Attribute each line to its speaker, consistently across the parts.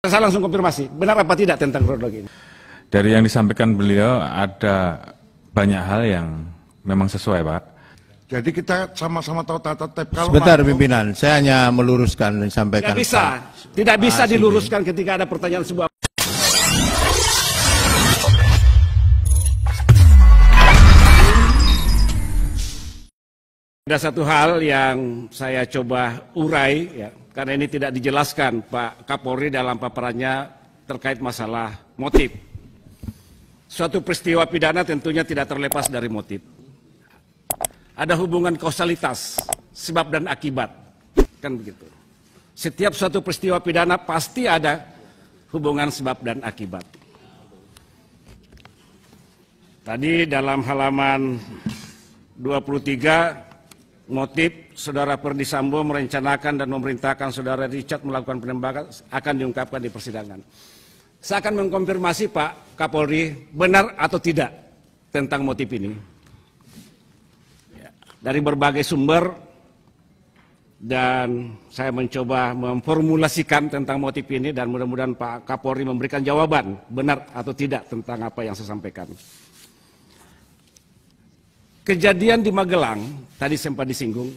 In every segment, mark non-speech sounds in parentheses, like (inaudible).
Speaker 1: Saya langsung konfirmasi, benar apa tidak tentang kronologi ini?
Speaker 2: Dari yang disampaikan beliau ada banyak hal yang memang sesuai Pak.
Speaker 1: Jadi kita sama-sama tahu tata
Speaker 2: tertib. Sebentar mampu, pimpinan, saya hanya meluruskan yang disampaikan. Tidak bisa, tidak bisa ah, diluruskan ketika ada pertanyaan sebuah Ada satu hal yang saya coba urai, ya, karena ini tidak dijelaskan Pak Kapolri dalam paparannya terkait masalah motif. Suatu peristiwa pidana tentunya tidak terlepas dari motif. Ada hubungan kausalitas, sebab dan akibat. Kan begitu. Setiap suatu peristiwa pidana pasti ada hubungan sebab dan akibat. Tadi dalam halaman 23 Motif saudara Perdisambo merencanakan dan memerintahkan saudara Richard melakukan penembakan akan diungkapkan di persidangan. Saya akan mengkonfirmasi Pak Kapolri benar atau tidak tentang motif ini. Ya, dari berbagai sumber dan saya mencoba memformulasikan tentang motif ini dan mudah-mudahan Pak Kapolri memberikan jawaban benar atau tidak tentang apa yang saya sampaikan. Kejadian di Magelang, tadi sempat disinggung.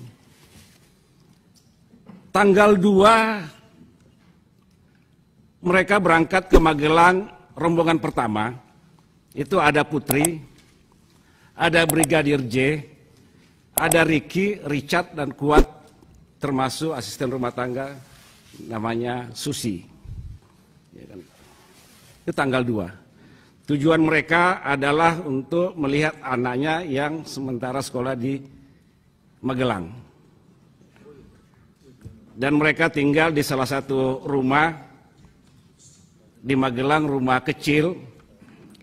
Speaker 2: Tanggal 2 mereka berangkat ke Magelang rombongan pertama. Itu ada Putri, ada Brigadir J, ada Ricky, Richard dan Kuat termasuk asisten rumah tangga namanya Susi. Ya kan? Itu tanggal 2. Tujuan mereka adalah untuk melihat anaknya yang sementara sekolah di Magelang. Dan mereka tinggal di salah satu rumah di Magelang, rumah kecil,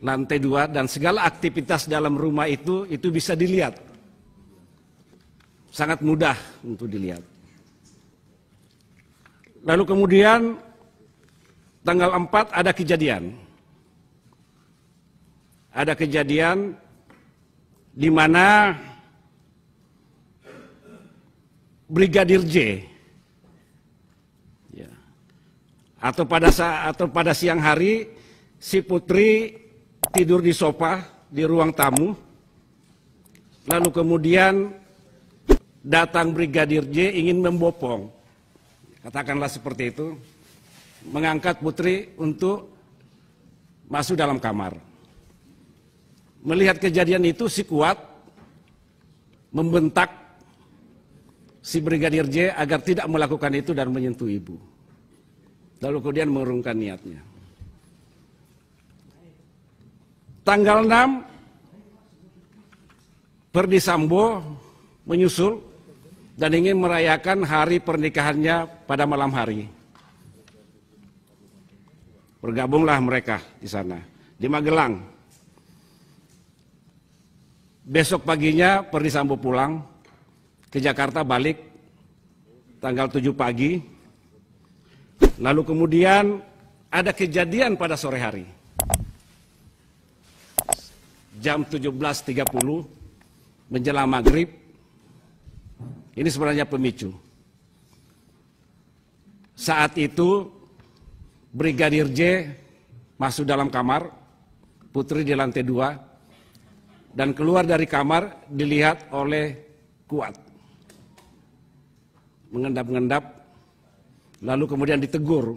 Speaker 2: lantai dua, dan segala aktivitas dalam rumah itu, itu bisa dilihat. Sangat mudah untuk dilihat. Lalu kemudian tanggal 4 ada kejadian ada kejadian di mana Brigadir J ya, atau pada saat atau pada siang hari si putri tidur di sofa di ruang tamu lalu kemudian datang Brigadir J ingin membopong katakanlah seperti itu mengangkat putri untuk masuk dalam kamar Melihat kejadian itu si kuat membentak si Brigadir J agar tidak melakukan itu dan menyentuh ibu. Lalu kemudian mengurungkan niatnya. Tanggal 6, Perdi Sambo menyusul dan ingin merayakan hari pernikahannya pada malam hari. Bergabunglah mereka di sana, di Magelang. Besok paginya Perdi Sambo pulang ke Jakarta balik tanggal 7 pagi. Lalu kemudian ada kejadian pada sore hari. Jam 17.30 menjelang maghrib. Ini sebenarnya pemicu. Saat itu Brigadir J masuk dalam kamar, Putri di lantai dua, dan keluar dari kamar dilihat oleh kuat. Mengendap-endap, lalu kemudian ditegur.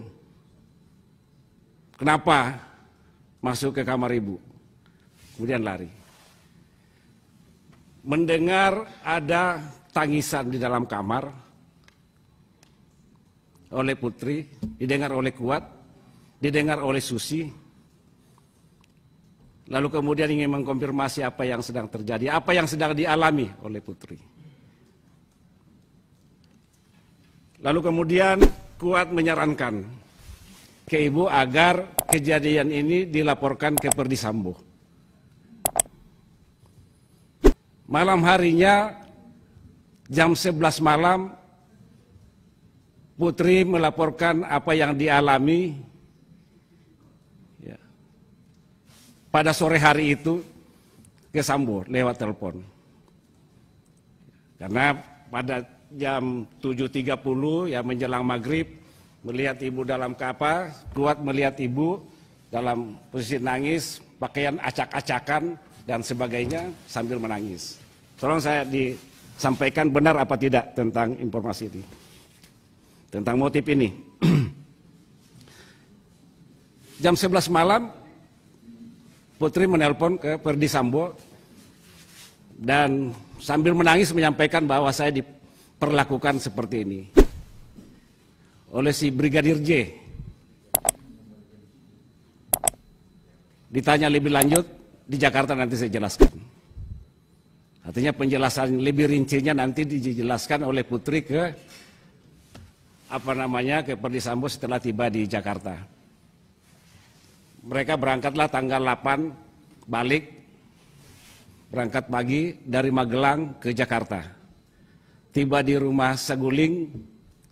Speaker 2: Kenapa masuk ke kamar ibu? Kemudian lari. Mendengar ada tangisan di dalam kamar oleh putri, didengar oleh kuat, didengar oleh Susi, Lalu kemudian ingin mengkonfirmasi apa yang sedang terjadi, apa yang sedang dialami oleh putri. Lalu kemudian kuat menyarankan ke ibu agar kejadian ini dilaporkan ke Perdisambo. Malam harinya jam 11 malam Putri melaporkan apa yang dialami pada sore hari itu ke Sambo lewat telepon. Karena pada jam 7.30 ya menjelang maghrib melihat ibu dalam kapal, kuat melihat ibu dalam posisi nangis, pakaian acak-acakan dan sebagainya sambil menangis. Tolong saya disampaikan benar apa tidak tentang informasi ini. Tentang motif ini. (clears throat) jam 11 malam Putri menelpon ke Perdi Sambo dan sambil menangis menyampaikan bahwa saya diperlakukan seperti ini oleh si Brigadir J. Ditanya lebih lanjut di Jakarta nanti saya jelaskan. Artinya penjelasan lebih rincinya nanti dijelaskan oleh Putri ke apa namanya ke Perdi Sambo setelah tiba di Jakarta mereka berangkatlah tanggal 8 balik berangkat pagi dari Magelang ke Jakarta. Tiba di rumah Seguling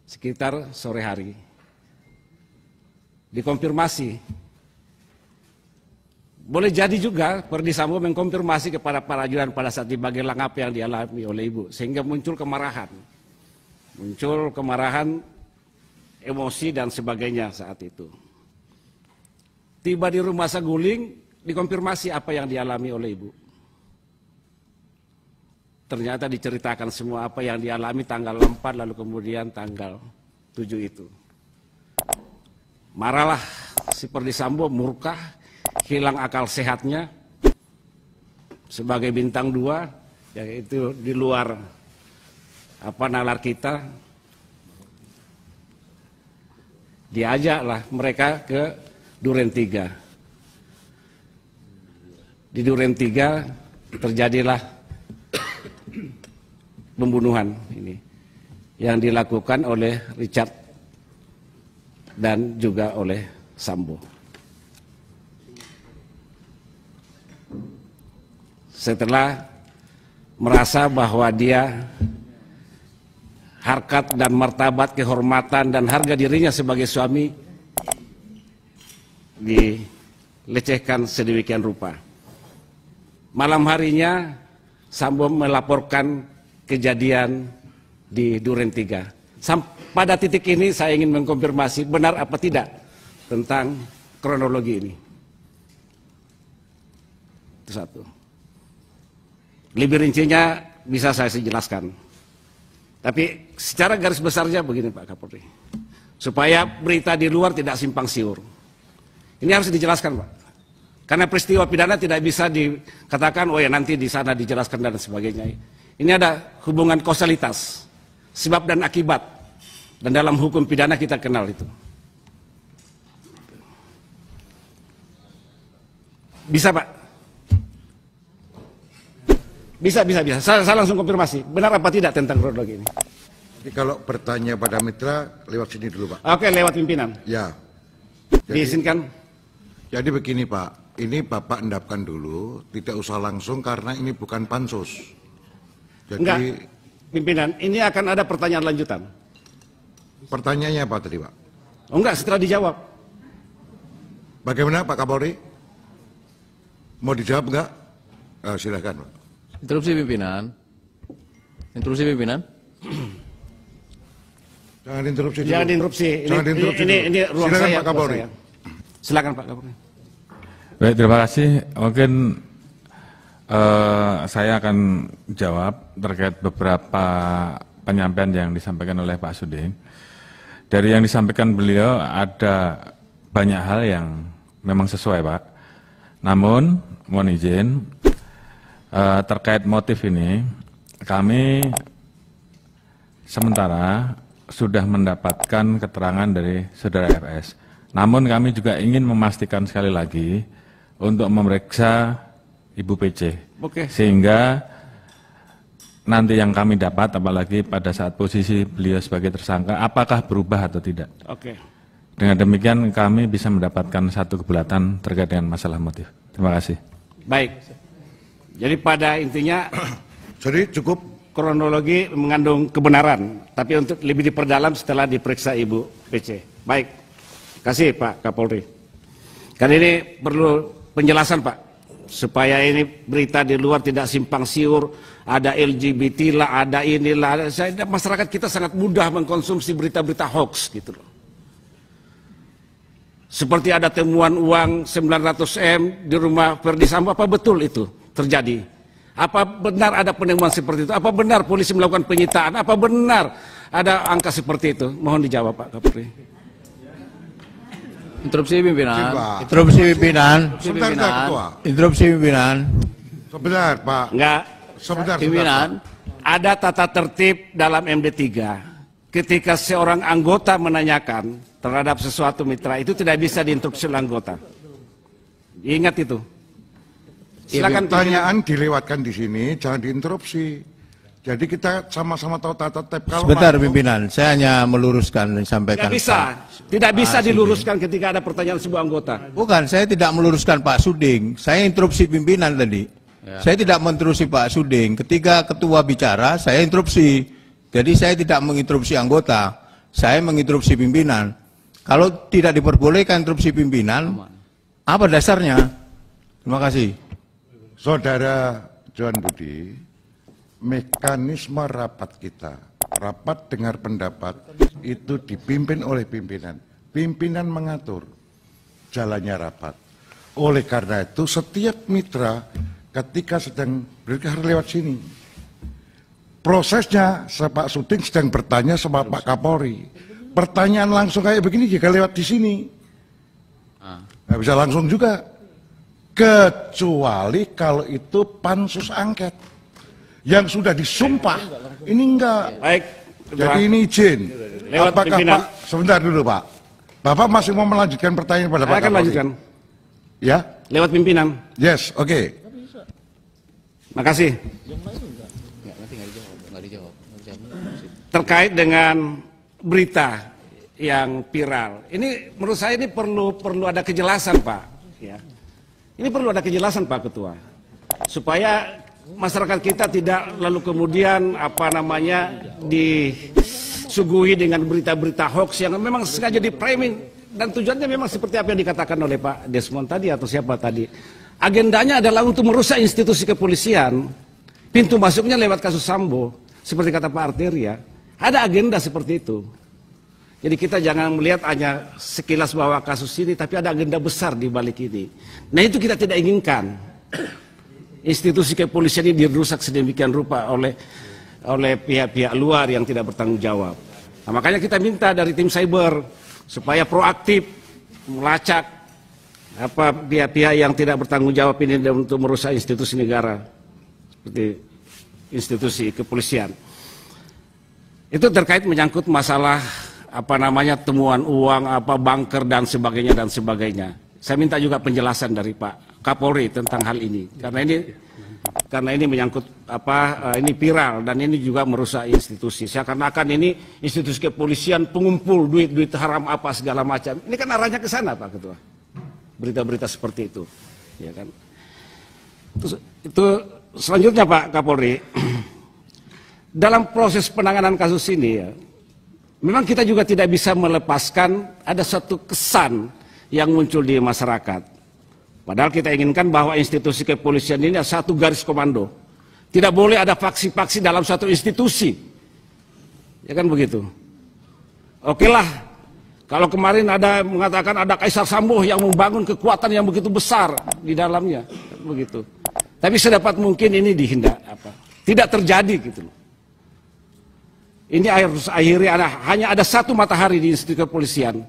Speaker 2: sekitar sore hari. Dikonfirmasi boleh jadi juga Perdi Sambo mengkonfirmasi kepada para ajudan pada saat di Magelang apa yang dialami oleh ibu. Sehingga muncul kemarahan. Muncul kemarahan, emosi dan sebagainya saat itu. Tiba di rumah Saguling, dikonfirmasi apa yang dialami oleh ibu. Ternyata diceritakan semua apa yang dialami tanggal 4 lalu kemudian tanggal 7 itu. Marahlah si Perdisambo murka hilang akal sehatnya sebagai bintang dua yaitu di luar apa nalar kita diajaklah mereka ke Duren Tiga Di Duren Tiga terjadilah pembunuhan ini yang dilakukan oleh Richard dan juga oleh Sambo. Setelah merasa bahwa dia harkat dan martabat, kehormatan dan harga dirinya sebagai suami dilecehkan sedemikian rupa. Malam harinya Sambo melaporkan kejadian di Duren Tiga. pada titik ini saya ingin mengkonfirmasi benar apa tidak tentang kronologi ini. Itu satu. Lebih rincinya bisa saya sejelaskan, Tapi secara garis besarnya begini Pak Kapolri. Supaya berita di luar tidak simpang siur. Ini harus dijelaskan, Pak. Karena peristiwa pidana tidak bisa dikatakan, oh ya nanti di sana dijelaskan dan sebagainya. Ini ada hubungan kausalitas, sebab dan akibat. Dan dalam hukum pidana kita kenal itu. Bisa, Pak? Bisa, bisa, bisa. Saya, saya langsung konfirmasi. Benar apa tidak tentang kronologi ini? Jadi kalau bertanya pada mitra, lewat sini dulu, Pak. Oke, lewat pimpinan. Ya. Jadi, Diizinkan?
Speaker 1: Jadi begini Pak, ini Bapak endapkan dulu, tidak usah langsung karena ini bukan pansus. Jadi Enggak,
Speaker 2: pimpinan, ini akan ada pertanyaan
Speaker 1: lanjutan. Pertanyaannya apa tadi Pak? Oh enggak, setelah dijawab. Bagaimana Pak Kapolri? Mau dijawab enggak? Eh, silahkan Pak. Interupsi pimpinan. Interupsi pimpinan. Jangan interupsi. Jangan interupsi. Jangan interupsi. Ini, ini, ini ruang silakan saya, Pak Kapolri. Saya.
Speaker 2: Silakan Pak Kapolri. Baik, terima kasih. Mungkin uh, saya akan jawab terkait beberapa penyampaian yang disampaikan oleh Pak Sudin Dari yang disampaikan beliau ada banyak hal yang memang sesuai, Pak. Namun, mohon izin, uh, terkait motif ini, kami sementara sudah mendapatkan keterangan dari saudara RS. Namun kami juga ingin memastikan sekali lagi, untuk memeriksa Ibu PC. Oke. Okay. Sehingga nanti yang kami dapat apalagi pada saat posisi beliau sebagai tersangka apakah berubah atau tidak. Oke. Okay. Dengan demikian kami bisa mendapatkan satu kebulatan terkait dengan masalah motif. Terima kasih. Baik. Jadi pada intinya jadi (clears throat) cukup kronologi mengandung kebenaran, tapi untuk lebih diperdalam setelah diperiksa Ibu PC. Baik. Kasih Pak Kapolri. Kan ini perlu penjelasan Pak supaya ini berita di luar tidak simpang siur ada LGBT lah ada inilah saya masyarakat kita sangat mudah mengkonsumsi berita-berita hoax gitu loh seperti ada temuan uang 900 m di rumah Ferdi Sambo apa betul itu terjadi apa benar ada penemuan seperti itu apa benar polisi melakukan penyitaan apa benar ada angka seperti itu mohon dijawab Pak Kapolri Interupsi pimpinan. Interupsi pimpinan. Sebentar, Pak. Interupsi pimpinan. Sebentar, Pak. Enggak. Sebentar, pimpinan. ada tata tertib dalam MD3. Ketika seorang anggota menanyakan terhadap sesuatu mitra itu tidak bisa diinterupsi oleh anggota. Ingat itu. Iya, Silakan
Speaker 1: pertanyaan dilewatkan di sini, jangan diinterupsi. Jadi kita sama-sama tahu tata tertib. kalau Sebentar mau,
Speaker 2: pimpinan, saya hanya meluruskan yang sampaikan. Tidak bisa, tidak bisa Pak diluruskan Suding. ketika ada pertanyaan sebuah anggota. Bukan, saya tidak meluruskan Pak Suding. Saya interupsi pimpinan tadi. Ya. Saya tidak menterusi Pak Suding. Ketika ketua bicara, saya interupsi. Jadi saya tidak
Speaker 1: menginterupsi anggota, saya menginterupsi pimpinan. Kalau tidak diperbolehkan interupsi pimpinan, apa dasarnya? Terima kasih. Saudara John Budi, mekanisme rapat kita. Rapat dengar pendapat itu dipimpin oleh pimpinan. Pimpinan mengatur jalannya rapat. Oleh karena itu setiap mitra ketika sedang berkah lewat sini. Prosesnya Pak Suding sedang bertanya sama Pak Kapolri. Pertanyaan langsung kayak begini jika lewat di sini. Ah. Nggak bisa langsung juga. Kecuali kalau itu pansus angket yang sudah disumpah ini enggak. Baik. Jadi ini izin.
Speaker 2: Lewat Apakah pimpinan. Pak
Speaker 1: sebentar dulu Pak. Bapak masih mau melanjutkan pertanyaan pada Pak Akan lanjutkan.
Speaker 2: Ya. Lewat pimpinan. Yes, oke. Okay. Makasih. Terkait dengan berita yang viral. Ini menurut saya ini perlu perlu ada kejelasan, Pak, ya. Ini perlu ada kejelasan, Pak Ketua. Supaya masyarakat kita tidak lalu kemudian apa namanya disuguhi dengan berita-berita hoax yang memang sengaja di priming dan tujuannya memang seperti apa yang dikatakan oleh Pak Desmond tadi atau siapa tadi. Agendanya adalah untuk merusak institusi kepolisian. Pintu masuknya lewat kasus Sambo, seperti kata Pak Arteria. Ada agenda seperti itu. Jadi kita jangan melihat hanya sekilas bahwa kasus ini, tapi ada agenda besar di balik ini. Nah itu kita tidak inginkan institusi kepolisian ini dirusak sedemikian rupa oleh oleh pihak-pihak luar yang tidak bertanggung jawab. Nah, makanya kita minta dari tim cyber supaya proaktif melacak apa pihak-pihak yang tidak bertanggung jawab ini untuk merusak institusi negara seperti institusi kepolisian. Itu terkait menyangkut masalah apa namanya temuan uang apa banker dan sebagainya dan sebagainya. Saya minta juga penjelasan dari Pak Kapolri tentang hal ini karena ini karena ini menyangkut apa eh, ini viral dan ini juga merusak institusi. Seakan-akan ini institusi kepolisian pengumpul duit-duit haram apa segala macam. Ini kan arahnya ke sana Pak Ketua. Berita-berita seperti itu. Ya kan? Terus, itu selanjutnya Pak Kapolri. (clears throat) Dalam proses penanganan kasus ini ya, memang kita juga tidak bisa melepaskan ada satu kesan yang muncul di masyarakat Padahal kita inginkan bahwa institusi kepolisian ini adalah satu garis komando. Tidak boleh ada faksi-faksi dalam satu institusi. Ya kan begitu. Oke lah, kalau kemarin ada mengatakan ada Kaisar Sambo yang membangun kekuatan yang begitu besar di dalamnya, begitu. Tapi sedapat mungkin ini dihindar apa? Tidak terjadi gitu loh. Ini harus akhirnya ada, hanya ada satu matahari di institusi kepolisian,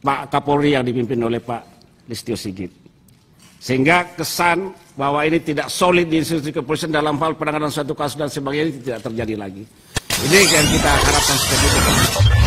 Speaker 2: Pak Kapolri yang dipimpin oleh Pak Listio Sigit. Sehingga kesan bahwa ini tidak solid di institusi kepolisian dalam hal penanganan suatu kasus dan sebagainya tidak terjadi lagi. Ini yang kita harapkan seperti itu.